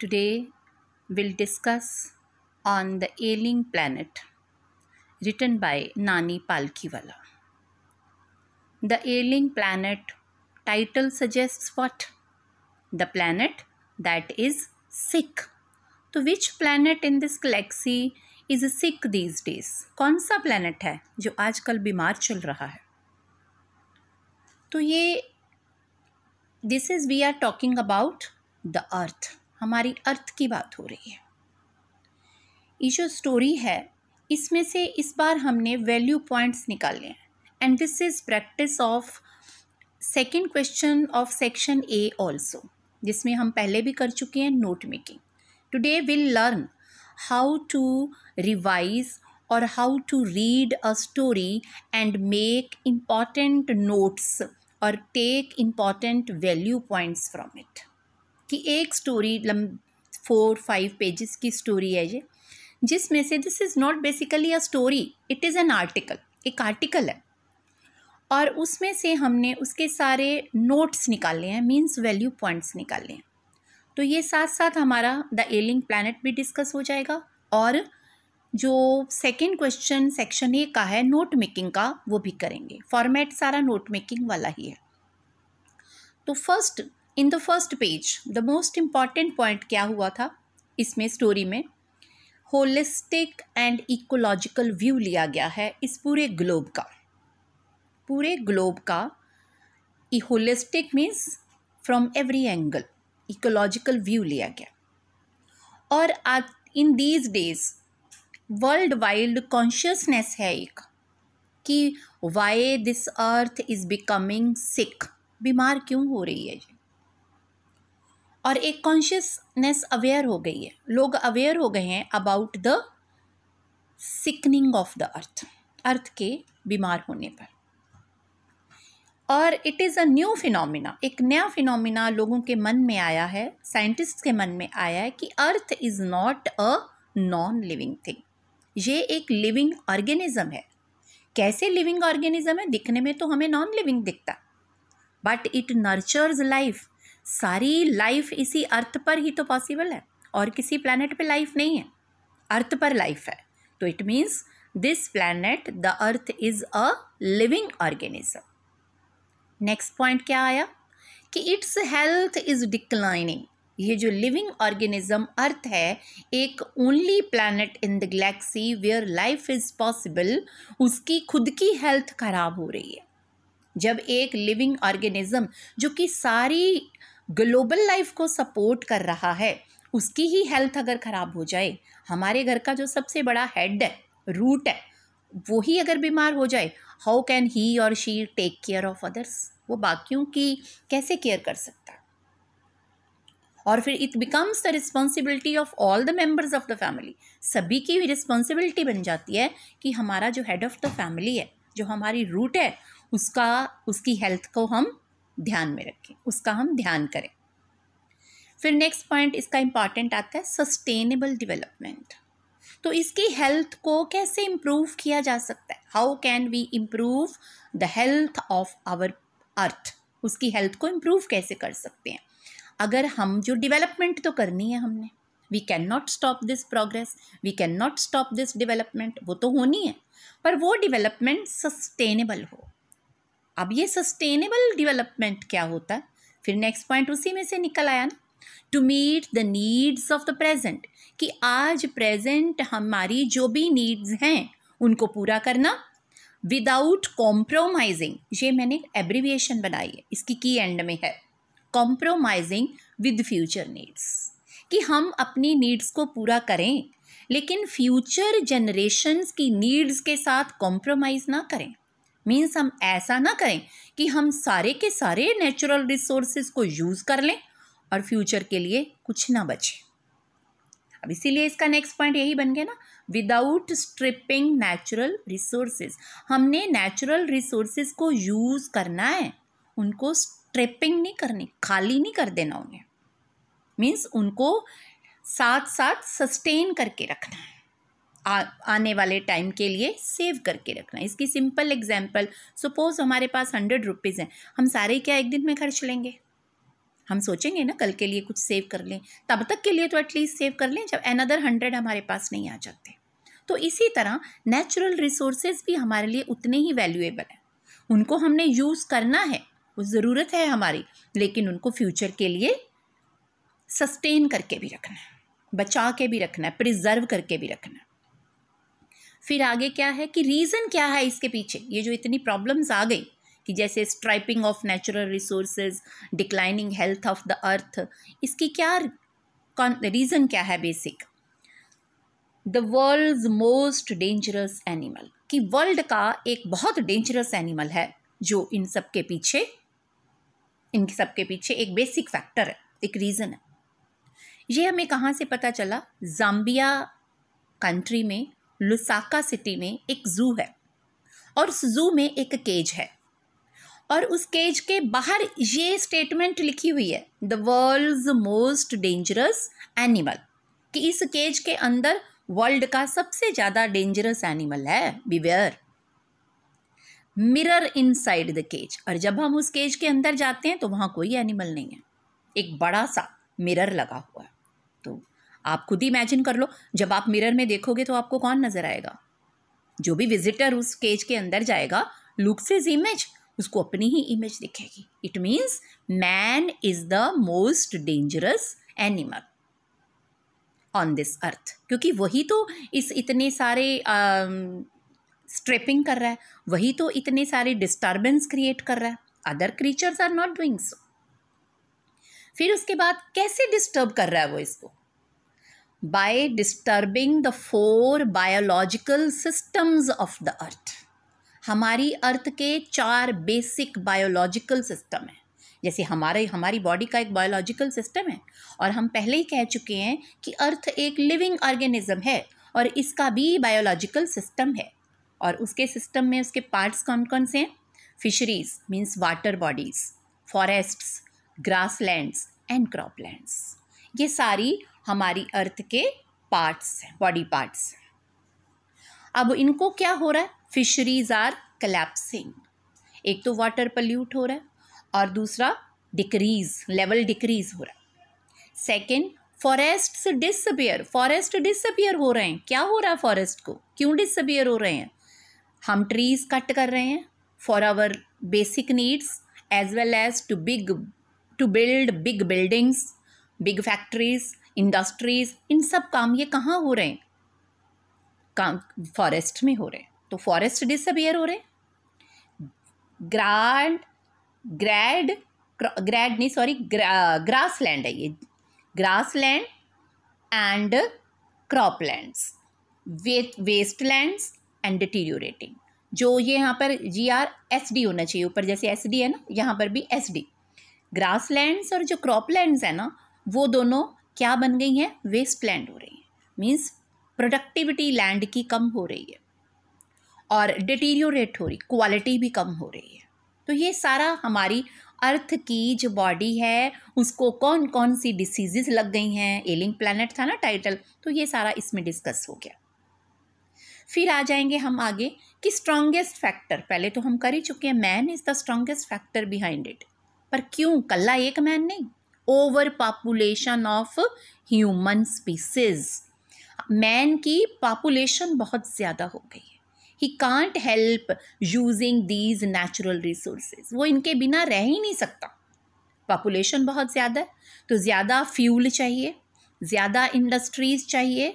Today we'll discuss on the ailing planet written by Nani Palkiwala. The ailing planet title suggests what? The planet that is sick. to so which planet in this galaxy is sick these days? kaun sa planet है जो आजकल बीमार चल रहा है तो ye this is we are talking about the earth हमारी earth की बात हो रही है ये जो स्टोरी है इसमें से इस बार हमने वैल्यू पॉइंट्स निकाले हैं and this is practice of second question of section A also जिसमें हम पहले भी कर चुके हैं note making today will learn how to revise और how to read a story and make important notes और take important value points from it कि एक स्टोरी लम फोर फाइव पेजेस की स्टोरी है ये जिसमें से this is not basically a story it is an article एक आर्टिकल है और उसमें से हमने उसके सारे नोट्स निकाले हैं मीन्स वैल्यू पॉइंट्स निकाले हैं तो ये साथ साथ हमारा द एलिंग प्लानट भी डिस्कस हो जाएगा और जो सेकेंड क्वेश्चन सेक्शन ए का है नोट मेकिंग का वो भी करेंगे फॉर्मेट सारा नोट मेकिंग वाला ही है तो first in the first page the most important point क्या हुआ था इसमें स्टोरी में होलिस्टिक एंड इकोलॉजिकल व्यू लिया गया है इस पूरे ग्लोब का पूरे ग्लोब का holistic means from every angle ecological view लिया गया और आज in these days world wild consciousness है एक कि why this earth is becoming sick बीमार क्यों हो रही है और एक कॉन्शियसनेस अवेयर हो गई है लोग अवेयर हो गए हैं about the sickening of the earth earth के बीमार होने पर और it is a new phenomena एक नया फिनोमिना लोगों के मन में आया है साइंटिस्ट के मन में आया है कि earth is not a non living thing ये एक लिविंग ऑर्गेनिज्म है कैसे लिविंग ऑर्गेनिज्म है दिखने में तो हमें नॉन लिविंग दिखता बट इट नर्चर्स लाइफ सारी लाइफ इसी अर्थ पर ही तो पॉसिबल है और किसी प्लानट पे लाइफ नहीं है अर्थ पर लाइफ है तो it means this planet the earth is a living organism next point क्या आया कि इट्स हेल्थ इज़ डिक्लाइनिंग ये जो लिविंग ऑर्गेनिज्म अर्थ है एक only planet in the galaxy where life is possible उसकी खुद की हेल्थ खराब हो रही है जब एक लिविंग ऑर्गेनिज्म जो कि सारी ग्लोबल लाइफ को सपोर्ट कर रहा है उसकी ही हेल्थ अगर ख़राब हो जाए हमारे घर का जो सबसे बड़ा हेड है रूट है वो ही अगर बीमार हो जाए हाउ कैन ही और she take care of others वो बाकियों की कैसे केयर कर सकता है और फिर it becomes the responsibility of all the members of the family सभी की भी रिस्पॉन्सिबिलिटी बन जाती है कि हमारा जो हेड ऑफ़ द फैमिली है जो हमारी रूट है उसका उसकी हेल्थ को हम ध्यान में रखें उसका हम ध्यान करें फिर नेक्स्ट पॉइंट इसका इम्पॉर्टेंट आता है सस्टेनेबल डेवलपमेंट तो इसकी हेल्थ को कैसे इम्प्रूव किया जा सकता है how can we improve the health of our earth उसकी हेल्थ को इम्प्रूव कैसे कर सकते हैं अगर हम जो डेवलपमेंट तो करनी है हमने we can not stop this progress we can not stop this development वो तो होनी है पर वो डिवेलपमेंट सस्टेनेबल हो अब ये सस्टेनेबल डेवलपमेंट क्या होता है फिर नेक्स्ट पॉइंट उसी में से निकल आया ना to meet the needs of the present कि आज प्रेजेंट हमारी जो भी नीड्स हैं उनको पूरा करना विदाउट कॉम्प्रोमाइजिंग ये मैंने एब्रीविएशन बनाई है इसकी की एंड में है कॉम्प्रोमाइजिंग विद फ्यूचर नीड्स कि हम अपनी नीड्स को पूरा करें लेकिन फ्यूचर जनरेशन्स की नीड्स के साथ कॉम्प्रोमाइज़ ना करें मीन्स हम ऐसा ना करें कि हम सारे के सारे नेचुरल रिसोर्सेज को यूज़ कर लें और फ्यूचर के लिए कुछ ना बचे अब इसीलिए इसका नेक्स्ट पॉइंट यही बन गया ना विदाउट स्ट्रिपिंग नेचुरल रिसोर्सेज हमने नेचुरल रिसोर्सेज को यूज़ करना है उनको स्ट्रिपिंग नहीं करनी खाली नहीं कर देना उन्हें मीन्स उनको साथ साथ सस्टेन करके रखना है आ, आने वाले टाइम के लिए सेव करके रखना है इसकी सिंपल एग्जाम्पल सपोज़ हमारे पास हंड्रेड रुपीज़ हैं हम सारे क्या एक दिन में खर्च लेंगे हम सोचेंगे ना कल के लिए कुछ सेव कर लें तब तक के लिए तो एटलीस्ट सेव कर लें जब अनदर हंड्रेड हमारे पास नहीं आ जाते तो इसी तरह नेचुरल रिसोर्सेज भी हमारे लिए उतने ही वैल्यूएबल हैं उनको हमने यूज़ करना है वो ज़रूरत है हमारी लेकिन उनको फ्यूचर के लिए सस्टेन करके भी रखना है बचा के भी रखना है प्रिजर्व करके भी रखना है फिर आगे क्या है कि रीज़न क्या है इसके पीछे ये जो इतनी प्रॉब्लम्स आ गई कि जैसे stripping of natural resources declining health of the earth इसकी क्या रीज़न क्या है basic the world most dangerous animal कि वर्ल्ड का एक बहुत डेंजरस एनिमल है जो इन सब के पीछे इन सब के पीछे एक बेसिक फैक्टर है एक रीज़न है ये हमें कहाँ से पता चला जाम्बिया कंट्री में लुसाका सिटी में एक ज़ू है और उस ज़ू में एक केज है और उस केज के बाहर ये स्टेटमेंट लिखी हुई है the world most dangerous animal कि इस केज के अंदर वर्ल्ड का सबसे ज़्यादा डेंजरस एनिमल है beware mirror inside the cage और जब हम उस केज के अंदर जाते हैं तो वहाँ कोई एनिमल नहीं है एक बड़ा सा मिरर लगा हुआ है आप खुद ही इमेजिन कर लो जब आप मिरर में देखोगे तो आपको कौन नज़र आएगा जो भी विजिटर उस केज के अंदर जाएगा लुक्स इज इमेज उसको अपनी ही इमेज दिखेगी it means man is the most dangerous animal on this earth क्योंकि वही तो इस इतने सारे स्ट्रेपिंग uh, कर रहा है वही तो इतने सारे डिस्टर्बेंस क्रिएट कर रहा है other creatures are not doing so फिर उसके बाद कैसे डिस्टर्ब कर रहा है वो इसको by disturbing the four biological systems of the earth हमारी अर्थ के चार बेसिक बायोलॉजिकल सिस्टम हैं जैसे हमारे हमारी बॉडी का एक बायोलॉजिकल सिस्टम है और हम पहले ही कह चुके हैं कि अर्थ एक लिविंग ऑर्गेनिज्म है और इसका भी बायोलॉजिकल सिस्टम है और उसके सिस्टम में उसके पार्ट्स कौन कौन से हैं fisheries means water bodies forests grasslands and croplands ये सारी हमारी अर्थ के पार्ट्स हैं बॉडी पार्ट्स अब इनको क्या हो रहा है फिशरीज आर कलेप्सिंग एक तो वाटर पल्यूट हो रहा है और दूसरा डिक्रीज लेवल डिक्रीज हो रहा है second forest disappear forest disappear हो रहे हैं क्या हो रहा है फॉरेस्ट को क्यों डिसअपियर हो रहे हैं हम ट्रीज कट कर रहे हैं for our basic needs as well as to big to build big buildings big factories industries इन सब काम ये कहाँ हो रहे हैं काम फॉरेस्ट में हो रहे हैं तो फॉरेस्ट डिसअपियर हो रहे हैं ग्रांड ग्रैड ग्रैड नहीं सॉरी ग्रास लैंड है ये grassland and crop croplands wastelands and deteriorating जो ये यहाँ पर जी आर एस डी होना चाहिए ऊपर जैसे एस डी है ना यहाँ पर भी एस डी ग्रास लैंड्स और जो क्रॉप लैंड्स है ना वो दोनों क्या बन गई हैं वेस्ट लैंड हो रही हैं मीन्स प्रोडक्टिविटी लैंड की कम हो रही है और डिटीरियोरेट हो रही क्वालिटी भी कम हो रही है तो ये सारा हमारी अर्थ की जो बॉडी है उसको कौन कौन सी डिसीजेज लग गई हैं एलिंग प्लानट था ना टाइटल तो ये सारा इसमें डिस्कस हो गया फिर आ जाएंगे हम आगे कि स्ट्रॉन्गेस्ट फैक्टर पहले तो हम कर ही चुके हैं man is the strongest factor behind it पर क्यों कल्ला एक मैन नहीं overpopulation of human species man की पापुलेशन बहुत ज़्यादा हो गई है he can't help using these natural resources वो इनके बिना रह ही नहीं सकता पॉपुलेशन बहुत ज़्यादा है तो ज़्यादा फ्यूल चाहिए ज़्यादा इंडस्ट्रीज़ चाहिए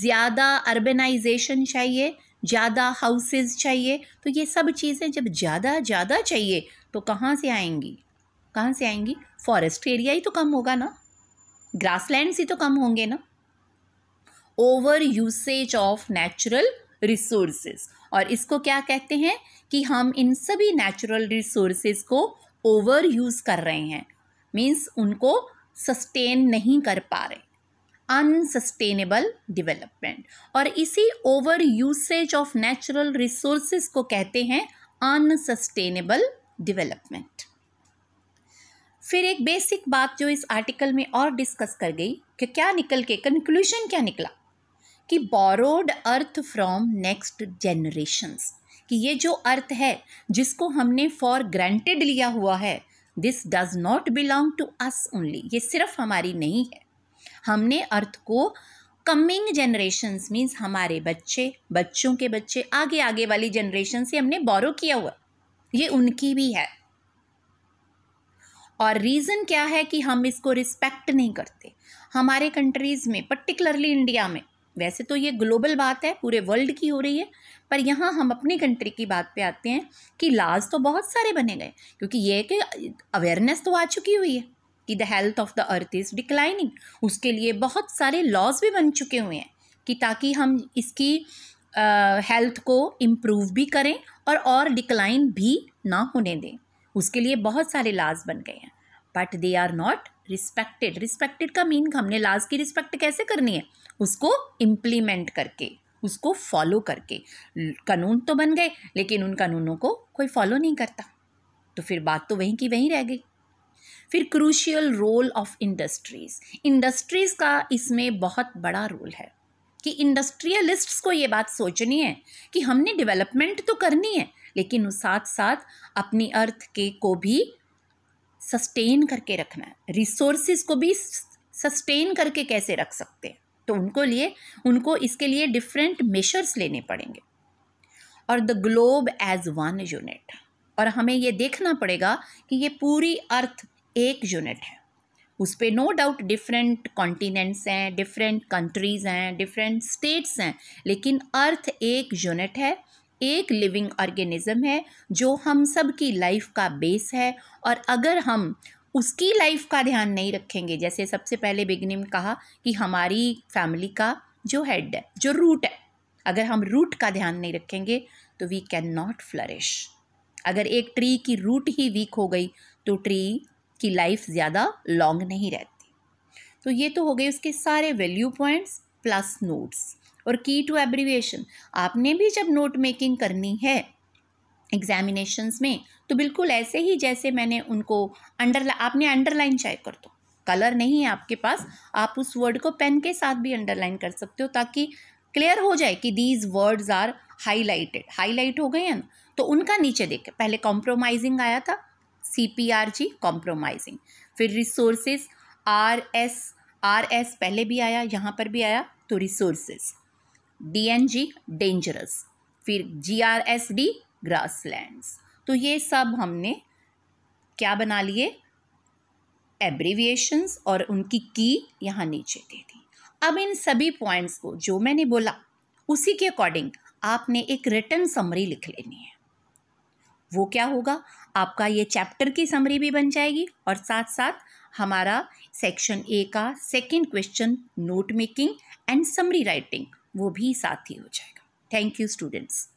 ज़्यादा अर्बेनाइजेशन चाहिए ज़्यादा हाउसेज चाहिए तो ये सब चीज़ें जब ज़्यादा ज़्यादा चाहिए तो कहाँ से आएंगी कहाँ से आएंगी फॉरेस्ट एरिया ही तो कम होगा ना ग्रासलैंड्स ही तो कम होंगे ना over usage of natural resources और इसको क्या कहते हैं कि हम इन सभी नेचुरल रिसोर्सेज को ओवर यूज़ कर रहे हैं मीन्स उनको सस्टेन नहीं कर पा रहे अनसस्टेनेबल डिवेलपमेंट और इसी over usage of natural resources को कहते हैं अनसस्टेनेबल डिवेलपमेंट फिर एक बेसिक बात जो इस आर्टिकल में और डिस्कस कर गई कि क्या निकल के कंक्लूजन क्या निकला कि borrowed earth from next generations कि ये जो अर्थ है जिसको हमने फॉर ग्रांटेड लिया हुआ है this does not belong to us only ये सिर्फ हमारी नहीं है हमने अर्थ को कमिंग जनरेशन्स मीन्स हमारे बच्चे बच्चों के बच्चे आगे आगे वाली जनरेशन से हमने बोरो किया हुआ ये उनकी भी है और रीज़न क्या है कि हम इसको रिस्पेक्ट नहीं करते हमारे कंट्रीज़ में पर्टिकुलरली इंडिया में वैसे तो ये ग्लोबल बात है पूरे वर्ल्ड की हो रही है पर यहाँ हम अपनी कंट्री की बात पे आते हैं कि लाज तो बहुत सारे बने गए क्योंकि ये कि अवेयरनेस तो आ चुकी हुई है कि the health of the earth is declining उसके लिए बहुत सारे लॉज भी बन चुके हुए हैं कि ताकि हम इसकी हेल्थ uh, को इम्प्रूव भी करें और और डिक्लाइन भी ना होने दें उसके लिए बहुत सारे लाज बन गए हैं but they are not respected respected का मीन हमने लाज की रिस्पेक्ट कैसे करनी है उसको इम्प्लीमेंट करके उसको फॉलो करके कानून तो बन गए लेकिन उन कानूनों को कोई फॉलो नहीं करता तो फिर बात तो वहीं की वहीं रह गई फिर crucial role of industries industries का इसमें बहुत बड़ा रोल है कि इंडस्ट्रियलिस्ट्स को ये बात सोचनी है कि हमने डेवलपमेंट तो करनी है लेकिन उस साथ साथ अपनी अर्थ के को भी सस्टेन करके रखना है रिसोर्सेज को भी सस्टेन करके कैसे रख सकते हैं तो उनको लिए उनको इसके लिए डिफरेंट मेशर्स लेने पड़ेंगे और the globe as one unit और हमें ये देखना पड़ेगा कि ये पूरी अर्थ एक यूनिट है उस पर नो डाउट डिफरेंट कॉन्टिनेंट्स हैं डिफरेंट कंट्रीज़ हैं डिफरेंट स्टेट्स हैं लेकिन अर्थ एक यूनिट है एक लिविंग ऑर्गेनिज्म है जो हम सब की लाइफ का बेस है और अगर हम उसकी लाइफ का ध्यान नहीं रखेंगे जैसे सबसे पहले बिगनी में कहा कि हमारी फैमिली का जो हेड है जो रूट है अगर हम रूट का ध्यान नहीं रखेंगे तो वी कैन नॉट फ्लरिश अगर एक ट्री की रूट ही वीक हो गई तो ट्री की लाइफ ज़्यादा लॉन्ग नहीं रहती तो ये तो हो गए उसके सारे वैल्यू पॉइंट्स प्लस नोट्स और की टू एब्रीविएशन आपने भी जब नोट मेकिंग करनी है एग्जामिनेशंस में तो बिल्कुल ऐसे ही जैसे मैंने उनको अंडर आपने अंडरलाइन चेक कर दो कलर नहीं है आपके पास आप उस वर्ड को पेन के साथ भी अंडरलाइन कर सकते हो ताकि क्लियर हो जाए कि these words are highlighted highlight हो गए हैं ना तो उनका नीचे देखे पहले कॉम्प्रोमाइजिंग आया था C P R G compromising फिर resources R S R S पहले भी आया यहाँ पर भी आया तो resources D N G dangerous फिर G R S D grassland तो ये सब हमने क्या बना लिए एब्रीविएशंस और उनकी की यहाँ नीचे दे दी अब इन सभी पॉइंट्स को जो मैंने बोला उसी के अकॉर्डिंग आपने एक रिटर्न समरी लिख लेनी है वो क्या होगा आपका ये चैप्टर की समरी भी बन जाएगी और साथ साथ हमारा सेक्शन ए का second question note making and summary writing वो भी साथ ही हो जाएगा थैंक यू स्टूडेंट्स